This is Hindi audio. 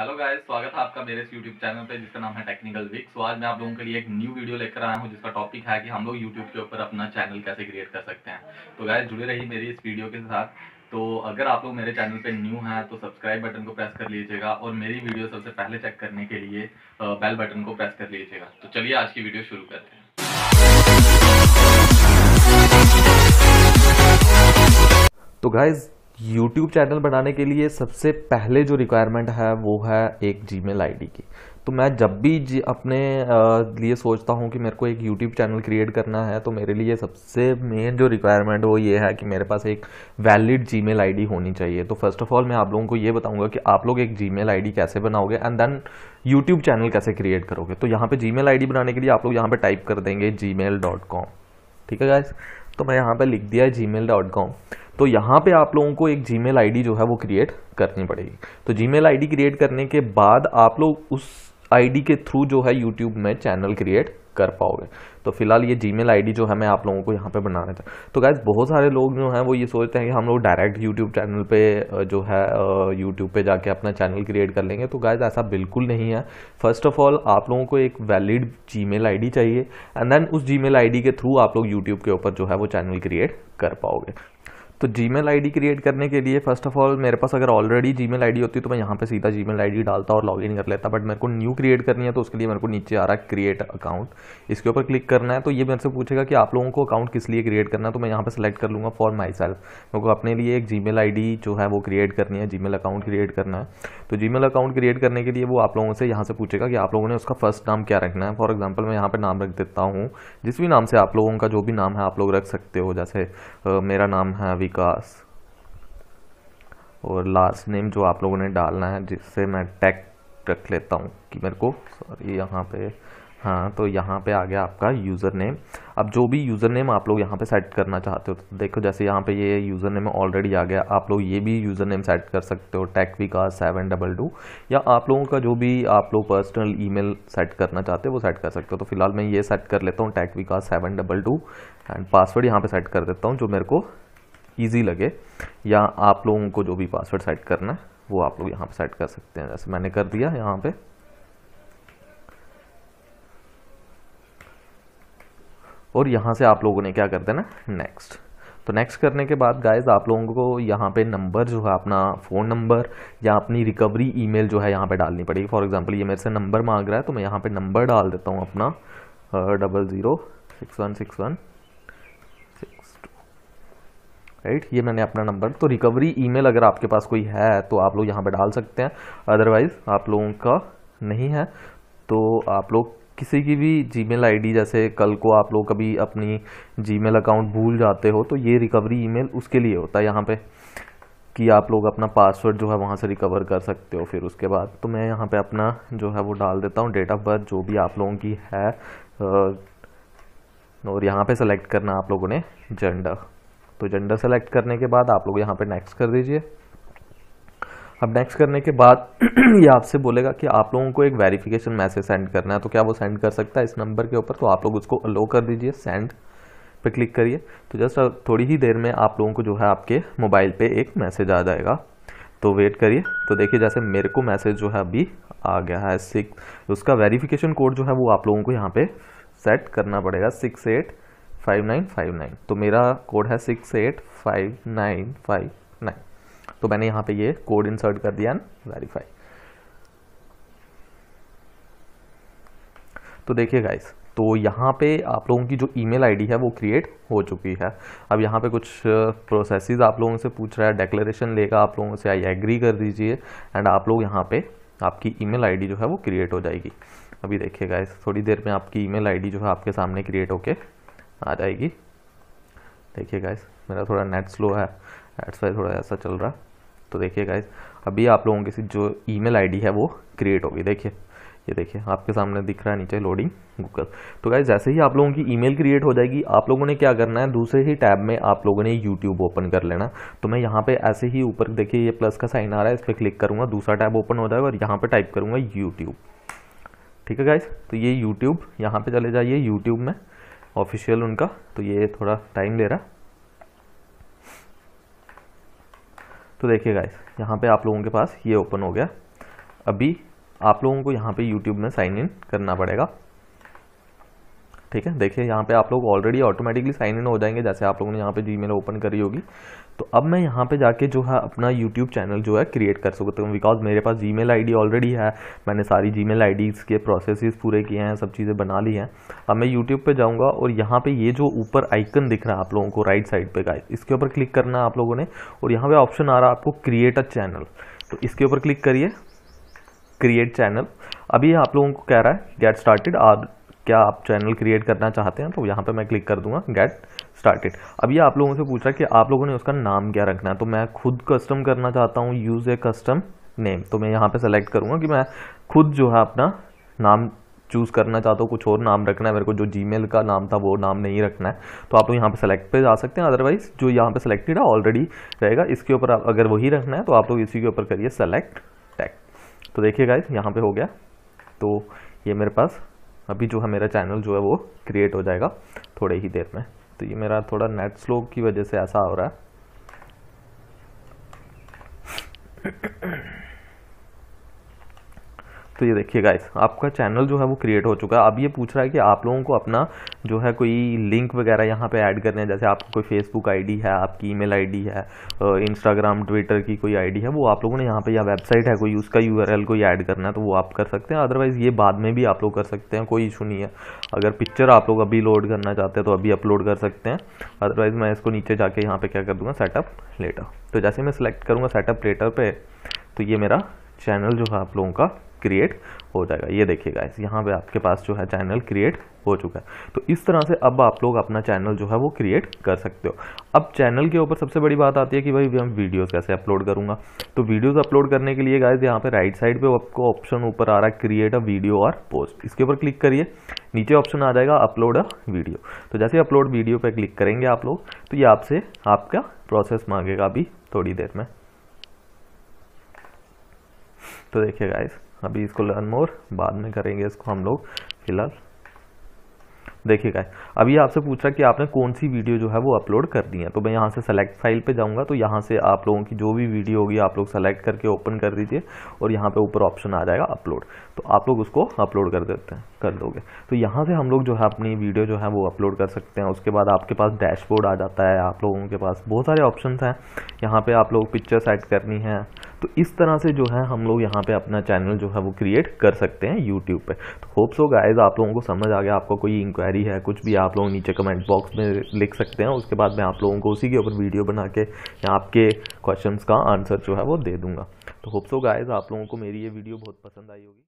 हेलो गाइस स्वागत है आपका मेरे इस यूट्यूब चैनल पे जिसका नाम है टेक्निकल वीक सो आज मैं आप लोगों के लिए एक न्यू वीडियो लेकर आया हूँ जिसका टॉपिक है कि हम लोग यूट्यूब के ऊपर अपना चैनल कैसे क्रिएट कर सकते हैं तो गाइस जुड़े रही मेरी इस वीडियो के साथ तो अगर आप लोग मेरे चैनल पे न्यू हैं तो सब्सक्राइब बटन को प्रेस कर लीजिएगा और मेरी वीडियो सबसे पहले चेक करने के लिए बेल बटन को प्रेस कर लीजिएगा तो चलिए आज की वीडियो शुरू करते हैं तो गाइज यूट्यूब चैनल बनाने के लिए सबसे पहले जो रिक्वायरमेंट है वो है एक जी मेल की तो मैं जब भी जी अपने लिए सोचता हूँ कि मेरे को एक यूट्यूब चैनल क्रिएट करना है तो मेरे लिए सबसे मेन जो रिक्वायरमेंट वो ये है कि मेरे पास एक वैलिड जी मेल होनी चाहिए तो फर्स्ट ऑफ ऑल मैं आप लोगों को ये बताऊँगा कि आप लोग एक जी मेल कैसे बनाओगे एंड देन यूट्यूब चैनल कैसे क्रिएट करोगे तो यहाँ पर जी मेल बनाने के लिए आप लोग यहाँ पर टाइप कर देंगे जी ठीक है गाइस तो मैं यहाँ पर लिख दिया जी मेल डॉट कॉम तो यहाँ पे आप लोगों को एक जी मेल जो है वो क्रिएट करनी पड़ेगी तो जी मेल क्रिएट करने के बाद आप लोग उस आईडी के थ्रू जो है यूट्यूब में चैनल क्रिएट कर पाओगे तो फिलहाल ये जीमेल आईडी जो है मैं आप लोगों को यहाँ पे बनाना था तो गैस बहुत सारे लोग जो हैं वो ये सोचते हैं कि हम लोग डायरेक्ट यूट्यूब चैनल पे जो है यूट्यूब पे जाके अपना चैनल क्रिएट कर लेंगे तो गैस ऐसा बिल्कुल नहीं है फर्स्ट ऑफ ऑल आप लोगों को एक वैलिड जी मेल चाहिए एंड देन उस जी मेल के थ्रू आप लोग यूट्यूब के ऊपर जो है वो चैनल क्रिएट कर पाओगे तो जी मेल आई क्रिएट करने के लिए फर्स्ट ऑफ ऑल मेरे पास अगर ऑलरेडी जी मेल होती तो मैं यहाँ पे सीधा जी मेल आई डालता और लॉगिन कर लेता बट मेरे को न्यू क्रिएट करनी है तो उसके लिए मेरे को नीचे आ रहा है क्रिएट अकाउंट इसके ऊपर क्लिक करना है तो ये मेरे से पूछेगा कि आप लोगों को अकाउंट किस लिए क्रिएट करना है तो मैं यहाँ पर सेलेक्ट कर लूँगा फॉर माई सेल्फ मेरे को अपने लिए एक जी मेल जो है वो क्रिएट करनी है जी अकाउंट क्रिएट करना है तो जी अकाउंट क्रिएट करने के लिए वो आप लोगों से यहाँ से पूछेगा कि आप लोगों ने उसका फर्स्ट नाम क्या रखना है फॉर एग्जाम्पल मैं यहाँ पर नाम रख देता हूँ जिस भी नाम से आप लोगों का जो भी नाम है आप लोग रख सकते हो जैसे मेरा नाम है विकास और लास्ट नेम जो आप लोगों ने डालना है जिससे मैं टैग रख लेता हूँ कि मेरे को सॉरी यहाँ पे हाँ तो यहाँ पे आ गया आपका यूज़र नेम अब जो भी यूज़र नेम आप लोग यहाँ पे सेट करना चाहते हो तो देखो जैसे यहाँ पे ये यूज़र नेम ऑलरेडी आ गया आप लोग ये भी यूज़र नेम सेट कर सकते हो tech Vikas seven double two या आप लोगों का जो भी आप लोग पर्सनल ईमेल सेट करना चाहते हो वो सेट कर सकते हो तो फिलहाल मैं ये सेट कर लेता हूँ tech Vikas seven double two and password यहाँ पर सेट कर देता हूँ जो मेरे को ईजी लगे या आप लोगों को जो भी पासवर्ड सेट करना है वो आप लोग यहाँ पर सेट कर सकते हैं जैसे मैंने कर दिया यहाँ पे और यहाँ से आप लोगों ने क्या कर देना नेक्स्ट तो नेक्स्ट करने के बाद गाइज आप लोगों को यहाँ पे नंबर जो है अपना फ़ोन नंबर या अपनी रिकवरी ईमेल जो है यहाँ पे डालनी पड़ेगी फॉर एग्जांपल ये मेरे से नंबर मांग रहा है तो मैं यहाँ पे नंबर डाल देता हूँ अपना double zero six one six one right ये मैंने अपना नंबर तो रिकवरी ईमेल अगर आपके पास कोई है तो आप लोग यहाँ पर डाल सकते हैं अदरवाइज़ आप लोगों का नहीं है तो आप लोग किसी की भी जीमेल आईडी जैसे कल को आप लोग कभी अपनी जीमेल अकाउंट भूल जाते हो तो ये रिकवरी ईमेल उसके लिए होता है यहाँ पे कि आप लोग अपना पासवर्ड जो है वहाँ से रिकवर कर सकते हो फिर उसके बाद तो मैं यहाँ पे अपना जो है वो डाल देता हूँ डेट ऑफ बर्थ जो भी आप लोगों की है और यहाँ पे सेलेक्ट करना आप लोगों ने जेंडर तो जेंडर सेलेक्ट करने के बाद आप लोग यहाँ पे नेक्स्ट कर दीजिए अब नेक्स्ट करने के बाद ये आपसे बोलेगा कि आप लोगों को एक वेरिफिकेशन मैसेज सेंड करना है तो क्या वो सेंड कर सकता है इस नंबर के ऊपर तो आप लोग उसको अलो कर दीजिए सेंड पे क्लिक करिए तो जस्ट थोड़ी ही देर में आप लोगों को जो है आपके मोबाइल पे एक मैसेज आ जाएगा तो वेट करिए तो देखिए जैसे मेरे को मैसेज जो है अभी आ गया है सिक्स तो उसका वेरिफिकेशन कोड जो है वो आप लोगों को यहाँ पे सेट करना पड़ेगा six eight five nine five nine तो मेरा कोड है six eight five nine five nine तो मैंने यहाँ पे ये कोड इंसर्ट कर दिया एंड वेरीफाई तो देखिए गाइस तो यहाँ पे आप लोगों की जो ईमेल आईडी है वो क्रिएट हो चुकी है अब यहाँ पे कुछ प्रोसेसेस आप लोगों से पूछ रहा है डेक्लेरेशन लेगा आप लोगों से आई एग्री कर दीजिए एंड आप लोग यहाँ पे आपकी ईमेल आईडी जो है वो क्रिएट हो जाएगी अभी देखिए गाइस थोड़ी देर में आपकी ईमेल आईडी जो है आपके सामने क्रिएट होके आ जाएगी देखिए गाइस मेरा थोड़ा नेट स्लो है एट्स वाई थोड़ा ऐसा चल रहा तो देखिए गाइस अभी आप लोगों की जो ईमेल आईडी है वो क्रिएट होगी देखिए ये देखिए आपके सामने दिख रहा है नीचे लोडिंग गूगल तो गाइज जैसे ही आप लोगों की ईमेल क्रिएट हो जाएगी आप लोगों ने क्या करना है दूसरे ही टैब में आप लोगों ने यूट्यूब ओपन कर लेना तो मैं यहाँ पे ऐसे ही ऊपर देखिए ये प्लस का साइन आ रहा है इस पर क्लिक करूँगा दूसरा टैब ओपन हो जाएगा और यहाँ पर टाइप करूँगा यूट्यूब ठीक है गाइज तो ये यूट्यूब यहाँ पर चले जाइए यूट्यूब में ऑफिशियल उनका तो ये थोड़ा टाइम ले रहा तो देखिए गाइस यहाँ पे आप लोगों के पास ये ओपन हो गया अभी आप लोगों को यहाँ पे यूट्यूब में साइन इन करना पड़ेगा ठीक है देखिए यहाँ पे आप लोग ऑलरेडी ऑटोमेटिकली साइन इन हो जाएंगे जैसे आप लोगों ने यहाँ पे जी ओपन करी होगी तो अब मैं यहाँ पे जाके जो है अपना यूट्यूब चैनल जो है क्रिएट कर सकता हूँ बिकॉज मेरे पास जी मेल ऑलरेडी है मैंने सारी जी मेल के प्रोसेस पूरे किए हैं सब चीज़ें बना ली हैं अब मैं यूट्यूब पर जाऊँगा और यहाँ पर ये जो ऊपर आइकन दिख रहा है आप लोगों को राइट साइड पर गाइस इसके ऊपर क्लिक करना है आप लोगों ने और यहाँ पर ऑप्शन आ रहा है आपको क्रिएट अ चैनल तो इसके ऊपर क्लिक करिए क्रिएट चैनल अभी आप लोगों को कह रहा है गेट स्टार्टेड आप क्या आप चैनल क्रिएट करना चाहते हैं तो यहाँ पे मैं क्लिक कर दूंगा गेट स्टार्टेड अब ये आप लोगों से पूछ रहा है कि आप लोगों ने उसका नाम क्या रखना है तो मैं खुद कस्टम करना चाहता हूँ यूज़ ए कस्टम नेम तो मैं यहाँ पे सेलेक्ट करूँगा कि मैं खुद जो है अपना नाम चूज़ करना चाहता हूँ कुछ और नाम रखना है मेरे को जो जी का नाम था वो नाम नहीं रखना है तो आप लोग यहाँ पर सेलेक्ट पर जा सकते हैं अदरवाइज जो यहाँ पर सेलेक्टेड है ऑलरेडी रहेगा इसके ऊपर अगर वही रखना है तो आप लोग इसी के ऊपर करिए सेलेक्ट टैक्ट तो देखिए गाइज यहाँ पर हो गया तो ये मेरे पास अभी जो है मेरा चैनल जो है वो क्रिएट हो जाएगा थोड़े ही देर में तो ये मेरा थोड़ा नेट स्लो की वजह से ऐसा हो रहा है तो ये देखिए गाइस आपका चैनल जो है वो क्रिएट हो चुका है अब ये पूछ रहा है कि आप लोगों को अपना जो है कोई लिंक वगैरह यहाँ पे ऐड करने है जैसे आपको कोई फेसबुक आईडी है आपकी ईमेल आईडी है इंस्टाग्राम ट्विटर की कोई आईडी है वो आप लोगों ने यहाँ पे या वेबसाइट है कोई उसका यू कोई ऐड करना है तो वो आप कर सकते हैं अदरवाइज़ ये बाद में भी आप लोग कर सकते हैं कोई इशू नहीं है अगर पिक्चर आप लोग अभी लोड करना चाहते हैं तो अभी अपलोड कर सकते हैं अदरवाइज़ मैं इसको नीचे जाके यहाँ पर क्या कर दूँगा सेटअप लेटर तो जैसे मैं सिलेक्ट करूँगा सेटअप लेटर पर तो ये मेरा चैनल जो है आप लोगों का क्रिएट हो जाएगा ये देखिए गाइस यहाँ पे आपके पास जो है चैनल क्रिएट हो चुका है तो इस तरह से अब आप लोग अपना चैनल जो है वो क्रिएट कर सकते हो अब चैनल के ऊपर सबसे बड़ी बात आती है कि भाई मैं वीडियोस कैसे अपलोड करूँगा तो वीडियोस अपलोड करने के लिए गाइस यहाँ पे राइट साइड पे आपको ऑप्शन ऊपर आ रहा है क्रिएट अ वीडियो और पोस्ट इसके ऊपर क्लिक करिए नीचे ऑप्शन आ जाएगा अपलोड अ वीडियो तो जैसे अपलोड वीडियो पर क्लिक करेंगे आप लोग तो ये आपसे आपका प्रोसेस मांगेगा अभी थोड़ी देर में तो देखिए गाइज़ अभी इसको लर्न मोर बाद में करेंगे इसको हम लोग फिलहाल देखिए गाइस अब ये आपसे पूछ रहा है कि आपने कौन सी वीडियो जो है वो अपलोड कर दी है तो मैं यहाँ से सेलेक्ट फाइल पे जाऊँगा तो यहाँ से आप लोगों की जो भी वीडियो होगी आप लोग सेलेक्ट करके ओपन कर दीजिए और यहाँ पे ऊपर ऑप्शन आ जाएगा अपलोड तो आप लोग उसको अपलोड कर देते हैं कर दोगे तो यहाँ से हम लोग जो है अपनी वीडियो जो है वो अपलोड कर सकते हैं उसके बाद आपके पास डैशबोर्ड आ जाता है आप लोगों के पास बहुत सारे ऑप्शन हैं यहाँ पर आप लोग पिक्चर सेट करनी है तो इस तरह से जो है हम लोग यहाँ पे अपना चैनल जो है वो क्रिएट कर सकते हैं यूट्यूब पे तो होप्स हो गाइज आप लोगों को समझ आ गया आपको कोई इंक्वायरी क्वेरी है कुछ भी आप लोग नीचे कमेंट बॉक्स में लिख सकते हैं उसके बाद मैं आप लोगों को उसी के ऊपर वीडियो बना के आपके क्वेश्चंस का आंसर जो है वो दे दूंगा तो होप्सो गाइज आप लोगों को मेरी ये वीडियो बहुत पसंद आई होगी